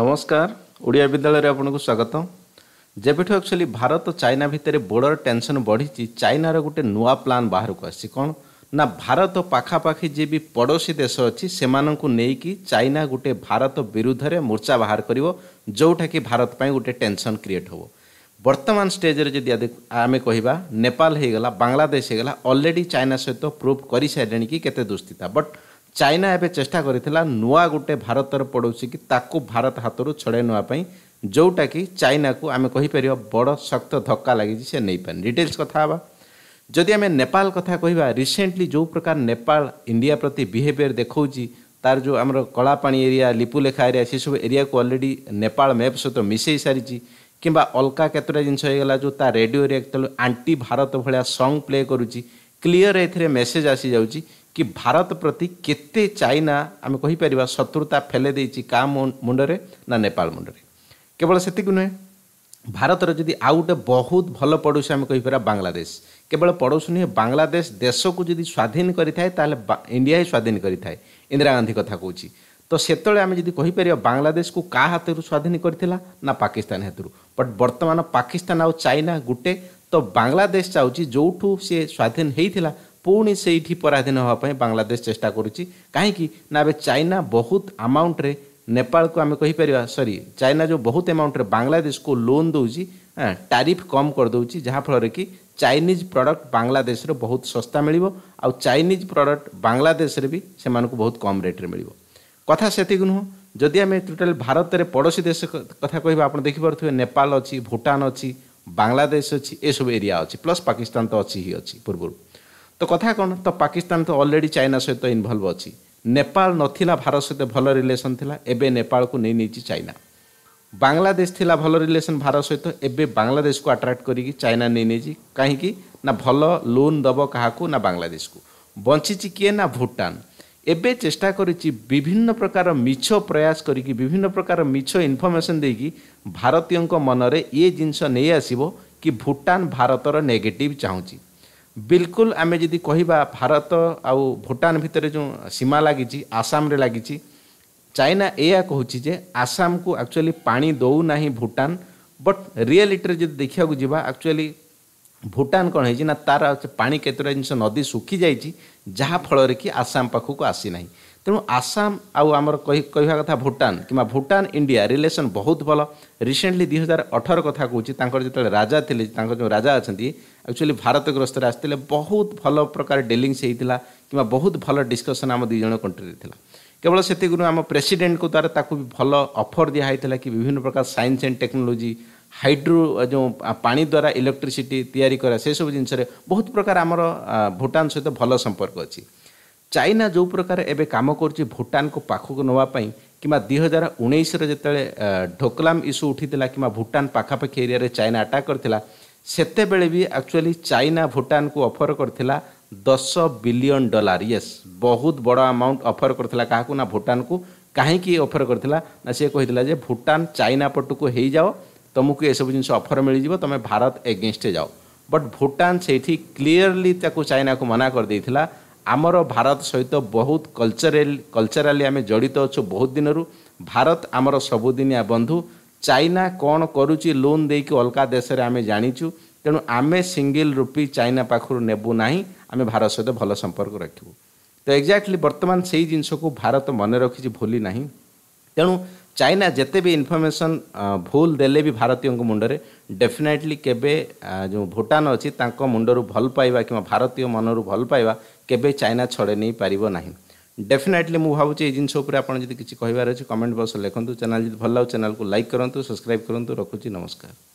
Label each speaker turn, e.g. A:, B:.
A: নমস্কার ଓଡ଼ିଆ ବିଦ୍ୟାଳୟରେ ଆପଣଙ୍କୁ ସ୍ୱାଗତ ଯେବେଠୁ ଆକ୍ଚୁଆଲି ଭାରତ ଚାଇନା ଭିତରେ ବୋର୍ଡ଼ର ଟେନସନ୍ ବଢ଼ିଛି ଚାଇନାର ଗୋଟେ ନୂଆ ପ୍ଲାନ୍ ବାହାରକୁ ଆସିଛି କ'ଣ ନା ଭାରତ ପାଖାପାଖି ଯିଏ ବି ପଡ଼ୋଶୀ ଦେଶ ଅଛି ସେମାନଙ୍କୁ ନେଇକି ଚାଇନା ଗୋଟେ ଭାରତ ବିରୁଦ୍ଧରେ ମୋର୍ଚ୍ଚା ବାହାର କରିବ ଯେଉଁଟାକି ଭାରତ ପାଇଁ ଗୋଟେ ଟେନସନ୍ କ୍ରିଏଟ୍ ହେବ ବର୍ତ୍ତମାନ ଷ୍ଟେଜ୍ରେ ଯଦି ଆମେ କହିବା ନେପାଳ ହେଇଗଲା ବାଂଲାଦେଶ ହେଇଗଲା ଅଲରେଡ଼ି ଚାଇନା ସହିତ ପ୍ରୁଭ୍ କରିସାରିଲେଣି କି କେତେ ଦୁସ୍ତିତା ବଟ୍ ଚାଇନା ଏବେ ଚେଷ୍ଟା କରିଥିଲା ନୂଆ ଗୋଟେ ଭାରତର କି ତାକୁ ଭାରତ ହାତରୁ ଛଡ଼ାଇ ନେବା ପାଇଁ ଯେଉଁଟାକି ଚାଇନାକୁ ଆମେ କହିପାରିବା ବଡ଼ ଶକ୍ତ ଧକ୍କା ଲାଗିଛି ସେ ନେଇପାରେନି ଡିଟେଲ୍ସ କଥା ହେବା ଯଦି ଆମେ ନେପାଳ କଥା କହିବା ରିସେଣ୍ଟଲି ଯେଉଁ ପ୍ରକାର ନେପାଳ ଇଣ୍ଡିଆ ପ୍ରତି ବିହେଭିଅର୍ ଦେଖାଉଛି ତାର ଯେଉଁ ଆମର କଳାପାଣି ଏରିଆ ଲିପୁଲେଖା ଏରିଆ ସେସବୁ ଏରିଆକୁ ଅଲରେଡ଼ି ନେପାଳ ମ୍ୟାପ୍ ସହିତ ମିଶାଇ ସାରିଛି କିମ୍ବା ଅଲଗା କେତେଟା ଜିନିଷ ହେଇଗଲା ଯେଉଁ ତା ରେଡ଼ିଓରେ କେତେବେଳେ ଆଣ୍ଟି ଭାରତ ଭଳିଆ ସଙ୍ଗ୍ ପ୍ଲେ କରୁଛି କ୍ଲିଅର୍ ଏଥିରେ ମେସେଜ୍ ଆସିଯାଉଛି କି ଭାରତ ପ୍ରତି କେତେ ଚାଇନା ଆମେ କହିପାରିବା ଶତ୍ରୁତା ଫେଲେଇ ଦେଇଛି କାହା ମୁଣ୍ଡରେ ନା ନେପାଳ ମୁଣ୍ଡରେ କେବଳ ସେତିକି ନୁହେଁ ଭାରତର ଯଦି ଆଉ ଗୋଟେ ବହୁତ ଭଲ ପଡ଼ୋଶୀ ଆମେ କହିପାରିବା ବାଂଲାଦେଶ କେବଳ ପଡ଼ୋଶୀ ନୁହେଁ ବାଂଲାଦେଶ ଦେଶକୁ ଯଦି ସ୍ୱାଧୀନ କରିଥାଏ ତାହେଲେ ଇଣ୍ଡିଆ ହିଁ ସ୍ୱାଧୀନ କରିଥାଏ ଇନ୍ଦିରା ଗାନ୍ଧୀ କଥା କହୁଛି ତ ସେତେବେଳେ ଆମେ ଯଦି କହିପାରିବା ବାଂଲାଦେଶକୁ କାହା ହାତରୁ ସ୍ୱାଧୀନ କରିଥିଲା ନା ପାକିସ୍ତାନ ହାତରୁ ବଟ୍ ବର୍ତ୍ତମାନ ପାକିସ୍ତାନ ଆଉ ଚାଇନା ଗୋଟେ ତ ବାଂଲାଦେଶ ଚାହୁଁଛି ଯେଉଁଠୁ ସିଏ ସ୍ୱାଧୀନ ହେଇଥିଲା ପୁଣି ସେଇଠି ପରାଧୀନ ହେବା ପାଇଁ ବାଂଲାଦେଶ ଚେଷ୍ଟା କରୁଛି କାହିଁକି ନା ଏବେ ଚାଇନା ବହୁତ ଆମାଉଣ୍ଟରେ ନେପାଳକୁ ଆମେ କହିପାରିବା ସରି ଚାଇନା ଯେଉଁ ବହୁତ ଆମାଉଣ୍ଟରେ ବାଂଲାଦେଶକୁ ଲୋନ୍ ଦେଉଛି ଟାରିଫ୍ କମ୍ କରିଦେଉଛି ଯାହାଫଳରେ କି ଚାଇନିଜ୍ ପ୍ରଡ଼କ୍ଟ ବାଂଲାଦେଶରେ ବହୁତ ଶସ୍ତା ମିଳିବ ଆଉ ଚାଇନିଜ୍ ପ୍ରଡ଼କ୍ଟ ବାଂଲାଦେଶରେ ବି ସେମାନଙ୍କୁ ବହୁତ କମ୍ ରେଟ୍ରେ ମିଳିବ କଥା ସେତିକି ନୁହଁ ଯଦି ଆମେ ଟୋଟାଲ୍ ଭାରତରେ ପଡ଼ୋଶୀ ଦେଶ କଥା କହିବା ଆପଣ ଦେଖିପାରୁଥିବେ ନେପାଳ ଅଛି ଭୁଟାନ ଅଛି ବାଂଲାଦେଶ ଅଛି ଏସବୁ ଏରିଆ ଅଛି ପ୍ଲସ୍ ପାକିସ୍ତାନ ତ ଅଛି ହିଁ ଅଛି ପୂର୍ବରୁ ତ କଥା କ'ଣ ତ ପାକିସ୍ତାନ ତ ଅଲରେଡ଼ି ଚାଇନା ସହିତ ଇନଭଲ୍ଭ ଅଛି ନେପାଳ ନଥିଲା ଭାରତ ସହିତ ଭଲ ରିଲେସନ୍ ଥିଲା ଏବେ ନେପାଳକୁ ନେଇ ନେଇଛି ଚାଇନା ବାଂଲାଦେଶ ଥିଲା ଭଲ ରିଲେସନ୍ ଭାରତ ସହିତ ଏବେ ବାଂଲାଦେଶକୁ ଆଟ୍ରାକ୍ଟ କରିକି ଚାଇନା ନେଇ ନେଇଛି କାହିଁକି ନା ଭଲ ଲୋନ୍ ଦେବ କାହାକୁ ନା ବାଂଲାଦେଶକୁ ବଞ୍ଚିଛି କିଏ ନା ଭୁଟାନ ଏବେ ଚେଷ୍ଟା କରିଛି ବିଭିନ୍ନ ପ୍ରକାର ମିଛ ପ୍ରୟାସ କରିକି ବିଭିନ୍ନ ପ୍ରକାର ମିଛ ଇନଫର୍ମେସନ୍ ଦେଇକି ଭାରତୀୟଙ୍କ ମନରେ ଇଏ ଜିନିଷ ନେଇ ଆସିବ କି ଭୁଟାନ ଭାରତର ନେଗେଟିଭ୍ ଚାହୁଁଛି ବିଲକୁଲ ଆମେ ଯଦି କହିବା ଭାରତ ଆଉ ଭୁଟାନ ଭିତରେ ଯେଉଁ ସୀମା ଲାଗିଛି ଆସାମରେ ଲାଗିଛି ଚାଇନା ଏଇଆ କହୁଛି ଯେ ଆସାମକୁ ଆକ୍ଚୁଆଲି ପାଣି ଦେଉନାହିଁ ଭୁଟାନ ବଟ୍ ରିଆଲିଟିରେ ଯଦି ଦେଖିବାକୁ ଯିବା ଆକ୍ଚୁଆଲି ଭୁଟାନ କ'ଣ ହେଇଛି ନା ତାର ପାଣି କେତେଟା ଜିନିଷ ନଦୀ ଶୁଖିଯାଇଛି ଯାହାଫଳରେ କି ଆସାମ ପାଖକୁ ଆସିନାହିଁ ତେଣୁ ଆସାମ ଆଉ ଆମର କହିବା କଥା ଭୁଟାନ କିମ୍ବା ଭୁଟାନ ଇଣ୍ଡିଆ ରିଲେସନ୍ ବହୁତ ଭଲ ରିସେଣ୍ଟଲି ଦୁଇ ହଜାର ଅଠର କଥା କହୁଛି ତାଙ୍କର ଯେତେବେଳେ ରାଜା ଥିଲେ ତାଙ୍କର ଯେଉଁ ରାଜା ଅଛନ୍ତି ଆକ୍ଚୁଆଲି ଭାରତ ଗ୍ରସ୍ତରେ ଆସିଥିଲେ ବହୁତ ଭଲ ପ୍ରକାର ଡିଲିଂସ୍ ହେଇଥିଲା କିମ୍ବା ବହୁତ ଭଲ ଡିସ୍କସନ୍ ଆମ ଦୁଇ ଜଣ କଣ୍ଟ୍ରିରେ ଥିଲା କେବଳ ସେତିକିରୁ ଆମ ପ୍ରେସିଡେଣ୍ଟଙ୍କ ଦ୍ୱାରା ତାକୁ ବି ଭଲ ଅଫର୍ ଦିଆହେଇଥିଲା କି ବିଭିନ୍ନ ପ୍ରକାର ସାଇନ୍ସ ଆଣ୍ଡ ଟେକ୍ନୋଲୋଜି ହାଇଡ୍ରୋ ଯେଉଁ ପାଣି ଦ୍ୱାରା ଇଲେକ୍ଟ୍ରିସିଟି ତିଆରି କରା ସେସବୁ ଜିନିଷରେ ବହୁତ ପ୍ରକାର ଆମର ଭୁଟାନ ସହିତ ଭଲ ସମ୍ପର୍କ ଅଛି ଚାଇନା ଯେଉଁ ପ୍ରକାର ଏବେ କାମ କରୁଛି ଭୁଟାନକୁ ପାଖକୁ ନେବା ପାଇଁ କିମ୍ବା ଦୁଇ ହଜାର ଉଣେଇଶରେ ଯେତେବେଳେ ଢୋକଲାମ ଇସ୍ୟୁ ଉଠିଥିଲା କିମ୍ବା ଭୁଟାନ ପାଖାପାଖି ଏରିଆରେ ଚାଇନା ଆଟାକ୍ କରିଥିଲା ସେତେବେଳେ ବି ଆକ୍ଚୁଆଲି ଚାଇନା ଭୁଟାନକୁ ଅଫର୍ କରିଥିଲା ଦଶ ବିଲିୟନ୍ ଡଲାର ୟେସ୍ ବହୁତ ବଡ଼ ଆମାଉଣ୍ଟ ଅଫର୍ କରିଥିଲା କାହାକୁ ନା ଭୁଟାନକୁ କାହିଁକି ଅଫର୍ କରିଥିଲା ନା ସେ କହିଥିଲା ଯେ ଭୁଟାନ ଚାଇନା ପଟକୁ ହେଇଯାଅ ତୁମକୁ ଏସବୁ ଜିନିଷ ଅଫର୍ ମିଳିଯିବ ତୁମେ ଭାରତ ଏଗେନଷ୍ଟରେ ଯାଅ ବଟ୍ ଭୁଟାନ ସେଇଠି କ୍ଲିଅରଲି ତାକୁ ଚାଇନାକୁ ମନା କରିଦେଇଥିଲା ଆମର ଭାରତ ସହିତ ବହୁତ କଲଚରାଲ କଲଚରାଲି ଆମେ ଜଡ଼ିତ ଅଛୁ ବହୁତ ଦିନରୁ ଭାରତ ଆମର ସବୁଦିନିଆ ବନ୍ଧୁ ଚାଇନା କ'ଣ କରୁଛି ଲୋନ୍ ଦେଇକି ଅଲଗା ଦେଶରେ ଆମେ ଜାଣିଛୁ ତେଣୁ ଆମେ ସିଙ୍ଗିଲ୍ ରୁପି ଚାଇନା ପାଖରୁ ନେବୁ ନାହିଁ ଆମେ ଭାରତ ସହିତ ଭଲ ସମ୍ପର୍କ ରଖିବୁ ତ ଏକ୍ଜାକ୍ଟଲି ବର୍ତ୍ତମାନ ସେଇ ଜିନିଷକୁ ଭାରତ ମନେ ରଖିଛି ଭୁଲି ନାହିଁ ତେଣୁ ଚାଇନା ଯେତେ ବି ଇନଫର୍ମେସନ୍ ଭୁଲ ଦେଲେ ବି ଭାରତୀୟଙ୍କ ମୁଣ୍ଡରେ ଡେଫିନେଟଲି କେବେ ଯେଉଁ ଭୁଟାନ ଅଛି ତାଙ୍କ ମୁଣ୍ଡରୁ ଭଲ ପାଇବା କିମ୍ବା ଭାରତୀୟ ମନରୁ ଭଲ ପାଇବା କେବେ ଚାଇନା ଛଡ଼େଇ ନେଇପାରିବ ନାହିଁ ଡେଫିନେଟଲି ମୁଁ ଭାବୁଛି ଏଇ ଜିନିଷ ଉପରେ ଆପଣ ଯଦି କିଛି କହିବାର ଅଛି କମେଣ୍ଟ ବକ୍ସରେ ଲେଖନ୍ତୁ ଚ୍ୟାନେଲ୍ ଯଦି ଭଲ ଲାଗୁ ଚ୍ୟାନେଲ୍କୁ ଲାଇକ୍ କରନ୍ତୁ ସବସ୍କ୍ରାଇବ୍ କରନ୍ତୁ ରଖୁଛି ନମସ୍କାର